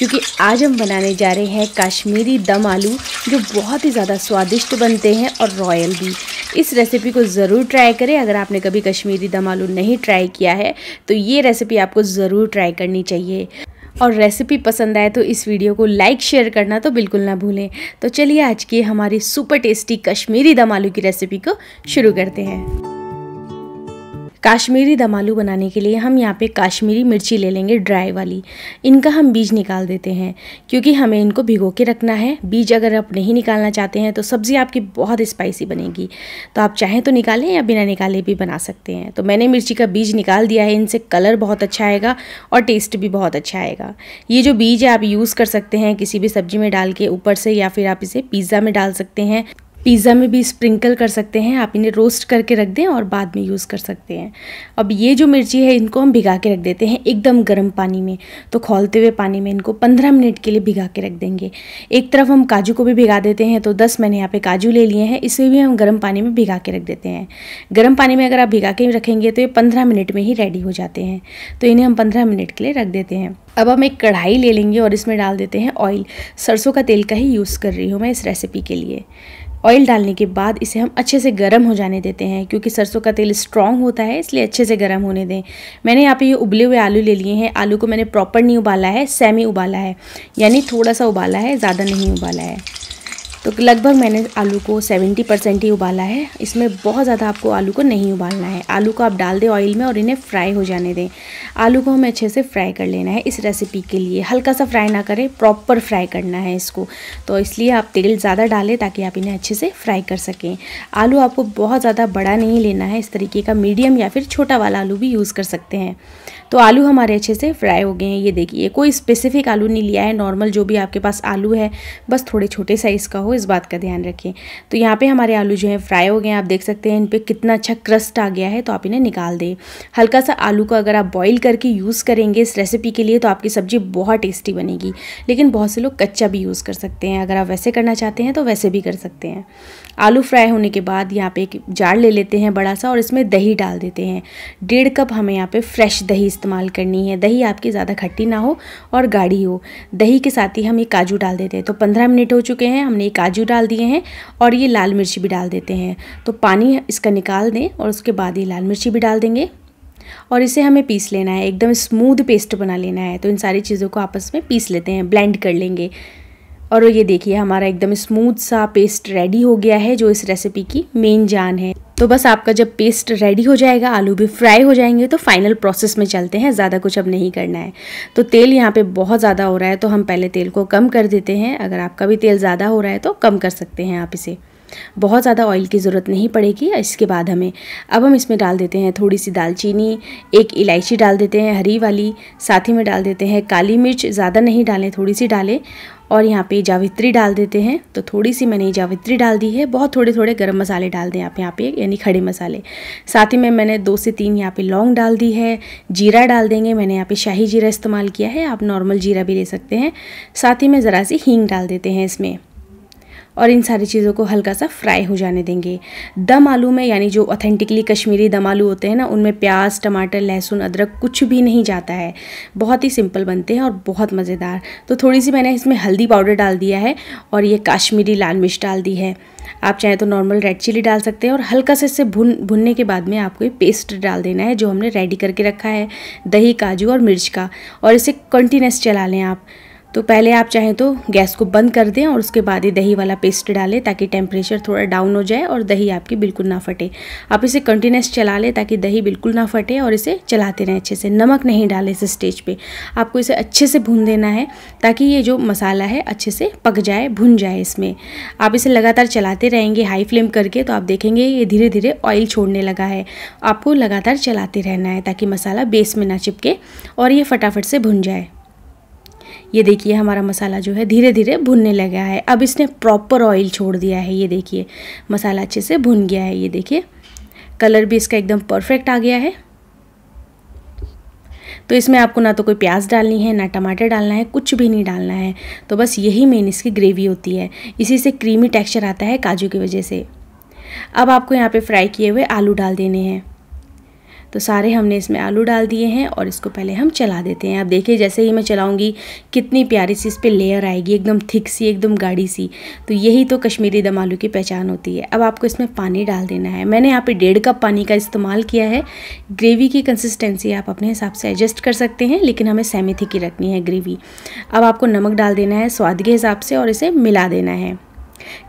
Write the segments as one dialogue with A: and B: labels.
A: क्योंकि आज हम बनाने जा रहे हैं कश्मीरी दम आलू जो बहुत ही ज़्यादा स्वादिष्ट बनते हैं और रॉयल भी इस रेसिपी को ज़रूर ट्राई करें अगर आपने कभी कश्मीरी दम आलू नहीं ट्राई किया है तो ये रेसिपी आपको ज़रूर ट्राई करनी चाहिए और रेसिपी पसंद आए तो इस वीडियो को लाइक शेयर करना तो बिल्कुल ना भूलें तो चलिए आज की हमारी सुपर टेस्टी कश्मीरी दम आलू की रेसिपी को शुरू करते हैं काश्मीरी दम आलू बनाने के लिए हम यहाँ पे काश्मीरी मिर्ची ले लेंगे ड्राई वाली इनका हम बीज निकाल देते हैं क्योंकि हमें इनको भिगो के रखना है बीज अगर आप नहीं निकालना चाहते हैं तो सब्ज़ी आपकी बहुत स्पाइसी बनेगी तो आप चाहें तो निकालें या बिना निकाले भी बना सकते हैं तो मैंने मिर्ची का बीज निकाल दिया है इनसे कलर बहुत अच्छा आएगा और टेस्ट भी बहुत अच्छा आएगा ये जो बीज है आप यूज़ कर सकते हैं किसी भी सब्ज़ी में डाल के ऊपर से या फिर आप इसे पिज़्ज़ा में डाल सकते हैं पिज़्ज़ा में भी स्प्रिंकल कर सकते हैं आप इन्हें रोस्ट करके रख दें और बाद में यूज़ कर सकते हैं अब ये जो मिर्ची है इनको हम भिगा के रख देते हैं एकदम गर्म पानी में तो खोलते हुए पानी में इनको 15 मिनट के लिए भिगा के रख देंगे एक तरफ हम काजू को भी भिगा देते हैं तो 10 मैंने यहाँ पे काजू ले लिए हैं इसे भी हम गर्म पानी में भिगा के रख देते हैं गर्म पानी में अगर आप भिगा के रखेंगे तो ये पंद्रह मिनट में ही रेडी हो जाते हैं तो इन्हें हम पंद्रह मिनट के लिए रख देते हैं अब हम एक कढ़ाई ले लेंगे और इसमें डाल देते हैं ऑयल सरसों का तेल का ही यूज़ कर रही हूँ मैं इस रेसिपी के लिए ऑयल डालने के बाद इसे हम अच्छे से गर्म हो जाने देते हैं क्योंकि सरसों का तेल स्ट्रांग होता है इसलिए अच्छे से गर्म होने दें मैंने यहाँ पे ये उबले हुए आलू ले लिए हैं आलू को मैंने प्रॉपर नहीं उबाला है सेमी उबाला है यानी थोड़ा सा उबाला है ज़्यादा नहीं उबाला है तो लगभग मैंने आलू को 70 परसेंट ही उबाला है इसमें बहुत ज़्यादा आपको आलू को नहीं उबालना है आलू को आप डाल दें ऑयल में और इन्हें फ्राई हो जाने दें आलू को हमें अच्छे से फ्राई कर लेना है इस रेसिपी के लिए हल्का सा फ्राई ना करें प्रॉपर फ्राई करना है इसको तो इसलिए आप तेल ज़्यादा डालें ताकि आप इन्हें अच्छे से फ्राई कर सकें आलू आपको बहुत ज़्यादा बड़ा नहीं लेना है इस तरीके का मीडियम या फिर छोटा वाला आलू भी यूज़ कर सकते हैं तो आलू हमारे अच्छे से फ्राई हो गए हैं ये देखिए कोई स्पेसिफिक आलू नहीं लिया है नॉर्मल जो भी आपके पास आलू है बस थोड़े छोटे साइज़ का हो इस बात का ध्यान रखें तो यहाँ पे हमारे आलू जो है फ्राई हो गए हैं आप देख सकते हैं इन पर कितना अच्छा क्रस्ट आ गया है तो आप इन्हें निकाल दें हल्का सा आलू को अगर आप बॉयल करके यूज़ करेंगे इस रेसिपी के लिए तो आपकी सब्ज़ी बहुत टेस्टी बनेगी लेकिन बहुत से लोग कच्चा भी यूज़ कर सकते हैं अगर आप वैसे करना चाहते हैं तो वैसे भी कर सकते हैं आलू फ्राई होने के बाद यहाँ पे एक जार ले लेते हैं बड़ा सा और इसमें दही डाल देते हैं डेढ़ कप हमें यहाँ पे फ्रेश दही इस्तेमाल करनी है दही आपकी ज़्यादा खट्टी ना हो और गाढ़ी हो दही के साथ ही हम ये काजू डाल देते हैं तो पंद्रह मिनट हो चुके हैं हमने ये काजू डाल दिए हैं और ये लाल मिर्ची भी डाल देते हैं तो पानी इसका निकाल दें और उसके बाद ये लाल मिर्ची भी डाल देंगे और इसे हमें पीस लेना है एकदम स्मूथ पेस्ट बना लेना है तो इन सारी चीज़ों को आपस में पीस लेते हैं ब्लेंड कर लेंगे और ये देखिए हमारा एकदम स्मूथ सा पेस्ट रेडी हो गया है जो इस रेसिपी की मेन जान है तो बस आपका जब पेस्ट रेडी हो जाएगा आलू भी फ्राई हो जाएंगे तो फाइनल प्रोसेस में चलते हैं ज़्यादा कुछ अब नहीं करना है तो तेल यहाँ पे बहुत ज़्यादा हो रहा है तो हम पहले तेल को कम कर देते हैं अगर आपका भी तेल ज़्यादा हो रहा है तो कम कर सकते हैं आप इसे बहुत ज़्यादा ऑयल की ज़रूरत नहीं पड़ेगी इसके बाद हमें अब हम इसमें डाल देते हैं थोड़ी सी दालचीनी एक इलायची डाल देते हैं हरी वाली साथ ही में डाल देते हैं काली मिर्च ज़्यादा नहीं डालें थोड़ी सी डालें और यहाँ पे जावित्री डाल देते हैं तो थोड़ी सी मैंने जावित्री डाल दी है बहुत थोड़े थोड़े गरम मसाले डाल दें आप यहाँ पे यानी खड़े मसाले साथ ही में मैंने दो से तीन यहाँ पे लौंग डाल दी है जीरा डाल देंगे मैंने यहाँ पे शाही जीरा इस्तेमाल किया है आप नॉर्मल जीरा भी ले सकते हैं साथ ही में ज़रा सी हींग डाल देते हैं इसमें और इन सारी चीज़ों को हल्का सा फ्राई हो जाने देंगे दम आलू में यानी जो ऑथेंटिकली कश्मीरी दम आलू होते हैं ना उनमें प्याज टमाटर लहसुन अदरक कुछ भी नहीं जाता है बहुत ही सिंपल बनते हैं और बहुत मज़ेदार तो थोड़ी सी मैंने इसमें हल्दी पाउडर डाल दिया है और ये काश्मीरी लाल मिर्च डाल दी है आप चाहें तो नॉर्मल रेड चिली डाल सकते हैं और हल्का से इसे भुन भुनने के बाद में आपको ये पेस्ट डाल देना है जो हमने रेडी करके रखा है दही काजू और मिर्च का और इसे कंटिन्यूस चला लें आप तो पहले आप चाहें तो गैस को बंद कर दें और उसके बाद ही दही वाला पेस्ट डालें ताकि टेम्परेचर थोड़ा डाउन हो जाए और दही आपकी बिल्कुल ना फटे आप इसे कंटिन्यूस चला लें ताकि दही बिल्कुल ना फटे और इसे चलाते रहें अच्छे से नमक नहीं डालें इस स्टेज पे आपको इसे अच्छे से भून देना है ताकि ये जो मसाला है अच्छे से पक जाए भुन जाए इसमें आप इसे लगातार चलाते रहेंगे हाई फ्लेम करके तो आप देखेंगे ये धीरे धीरे ऑयल छोड़ने लगा है आपको लगातार चलाते रहना है ताकि मसाला बेस में ना चिपके और ये फटाफट से भुन जाए ये देखिए हमारा मसाला जो है धीरे धीरे भुनने लगा है अब इसने प्रॉपर ऑयल छोड़ दिया है ये देखिए मसाला अच्छे से भुन गया है ये देखिए कलर भी इसका एकदम परफेक्ट आ गया है तो इसमें आपको ना तो कोई प्याज डालनी है ना टमाटर डालना है कुछ भी नहीं डालना है तो बस यही मेन इसकी ग्रेवी होती है इसी से क्रीमी टेक्स्चर आता है काजू की वजह से अब आपको यहाँ पे फ्राई किए हुए आलू डाल देने हैं तो सारे हमने इसमें आलू डाल दिए हैं और इसको पहले हम चला देते हैं आप देखिए जैसे ही मैं चलाऊँगी कितनी प्यारी सी इस पर लेयर आएगी एकदम थिक सी एकदम गाढ़ी सी तो यही तो कश्मीरी दम आलू की पहचान होती है अब आपको इसमें पानी डाल देना है मैंने यहाँ पर डेढ़ कप पानी का इस्तेमाल किया है ग्रेवी की कंसिस्टेंसी आप अपने हिसाब से एडजस्ट कर सकते हैं लेकिन हमें सेमी थिकी रखनी है ग्रेवी अब आपको नमक डाल देना है स्वाद के हिसाब से और इसे मिला देना है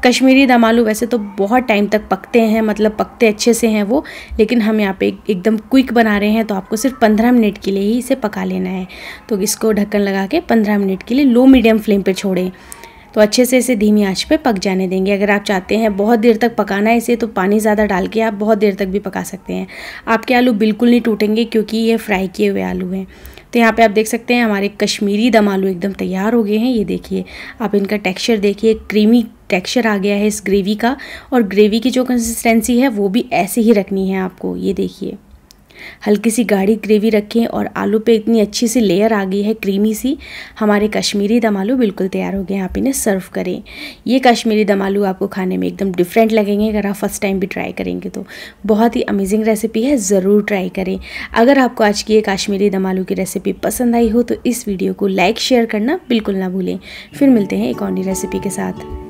A: कश्मीरी दम आलू वैसे तो बहुत टाइम तक पकते हैं मतलब पकते अच्छे से हैं वो लेकिन हम यहाँ पे एकदम क्विक बना रहे हैं तो आपको सिर्फ पंद्रह मिनट के लिए ही इसे पका लेना है तो इसको ढक्कन लगा के पंद्रह मिनट के लिए लो मीडियम फ्लेम पर छोड़ें तो अच्छे से इसे धीमी आँच पर पक जाने देंगे अगर आप चाहते हैं बहुत देर तक पकाना है इसे तो पानी ज़्यादा डाल के आप बहुत देर तक भी पका सकते हैं आपके आलू बिल्कुल नहीं टूटेंगे क्योंकि ये फ्राई किए हुए आलू हैं तो यहाँ पे आप देख सकते हैं हमारे कश्मीरी दम आलू एकदम तैयार हो गए हैं ये देखिए आप इनका टेक्सचर देखिए क्रीमी टेक्सचर आ गया है इस ग्रेवी का और ग्रेवी की जो कंसिस्टेंसी है वो भी ऐसे ही रखनी है आपको ये देखिए हल्की सी गाढ़ी ग्रेवी रखें और आलू पे इतनी अच्छी सी लेयर आ गई है क्रीमी सी हमारे कश्मीरी दम आलू बिल्कुल तैयार हो गए हैं आप इन्हें सर्व करें ये कश्मीरी दम आलू आपको खाने में एकदम डिफरेंट लगेंगे अगर आप फर्स्ट टाइम भी ट्राई करेंगे तो बहुत ही अमेजिंग रेसिपी है ज़रूर ट्राई करें अगर आपको आज की ये काश्मीरी दम आलू की रेसिपी पसंद आई हो तो इस वीडियो को लाइक शेयर करना बिल्कुल ना भूलें फिर मिलते हैं एक और रेसिपी के साथ